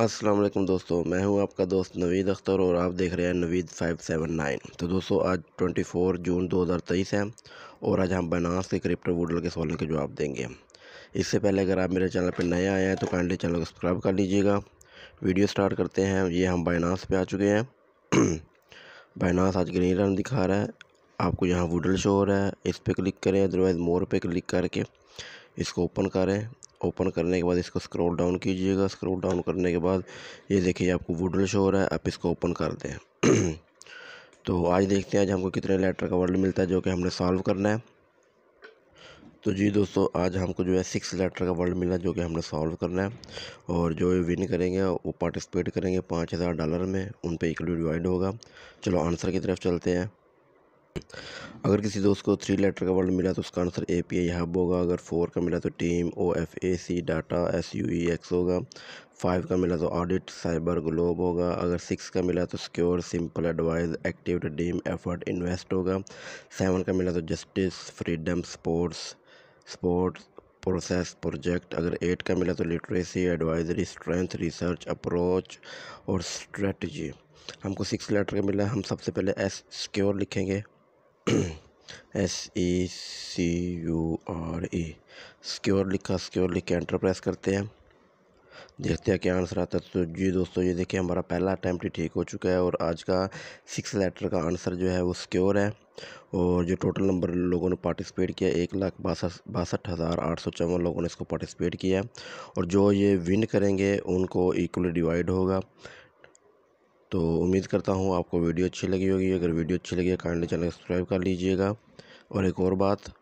असलम दोस्तों मैं हूं आपका दोस्त नवीद अख्तर और आप देख रहे हैं नवीद 579 तो दोस्तों आज 24 जून 2023 है और आज हम बनास के क्रिप्टो वोडल के सवालों के जवाब देंगे इससे पहले अगर आप मेरे चैनल पर नए आए हैं तो काइंडली चैनल को सब्सक्राइब कर लीजिएगा वीडियो स्टार्ट करते हैं ये हम बाइनास पर आ चुके हैं बाइनास आज ग्रीन रन दिखा रहा है आपको यहाँ वुडल शो हो रहा है इस पर क्लिक करें अदरवाइज़ मोर पर क्लिक करके इसको ओपन करें ओपन करने के बाद इसको स्क्रॉल डाउन कीजिएगा स्क्रॉल डाउन करने के बाद ये देखिए आपको वुडल शो हो रहा है आप इसको ओपन कर दें तो आज देखते हैं आज हमको कितने लेटर का वर्ड मिलता है जो कि हमने सॉल्व करना है तो जी दोस्तों आज हमको जो है सिक्स लेटर का वर्ड मिला जो कि हमने सॉल्व करना है और जो विन करेंगे वो पार्टिसिपेट करेंगे पाँच हज़ार डॉलर में उन पर इक्वली डिवाइड होगा चलो आंसर की तरफ चलते हैं अगर किसी दोस्त को थ्री लेटर का वर्ड मिला तो उसका answer A P I hub होगा अगर फोर का मिला तो team O F A C data S U E X होगा फाइव का मिला तो ऑडिट साइबर ग्लोब होगा अगर सिक्स का मिला तो secure simple advise active deem effort invest होगा सेवन का मिला तो justice freedom sports sports process project अगर एट का मिला तो literacy advisory strength research approach और स्ट्रेटजी हमको सिक्स लेटर का मिला हम सबसे पहले एस सिक्योर लिखेंगे S E C U R E secure लिखा सिक्योर लिख के एंटर प्रेस करते हैं देखते हैं क्या आंसर आता है तो जी दोस्तों ये देखिए हमारा पहला अटैम्प्ट ठीक हो चुका है और आज का सिक्स लेटर का आंसर जो है वो सिक्योर है और जो टोटल नंबर लोगों ने पार्टिसिपेट किया एक लाख बासठ हज़ार आठ सौ चौवन लोगों ने इसको पार्टिसिपेट किया और जो ये विन करेंगे उनको इक्वली डिवाइड होगा तो उम्मीद करता हूँ आपको वीडियो अच्छी लगी होगी अगर वीडियो अच्छी लगी है काइंडली चैनल सब्सक्राइब कर लीजिएगा और एक और बात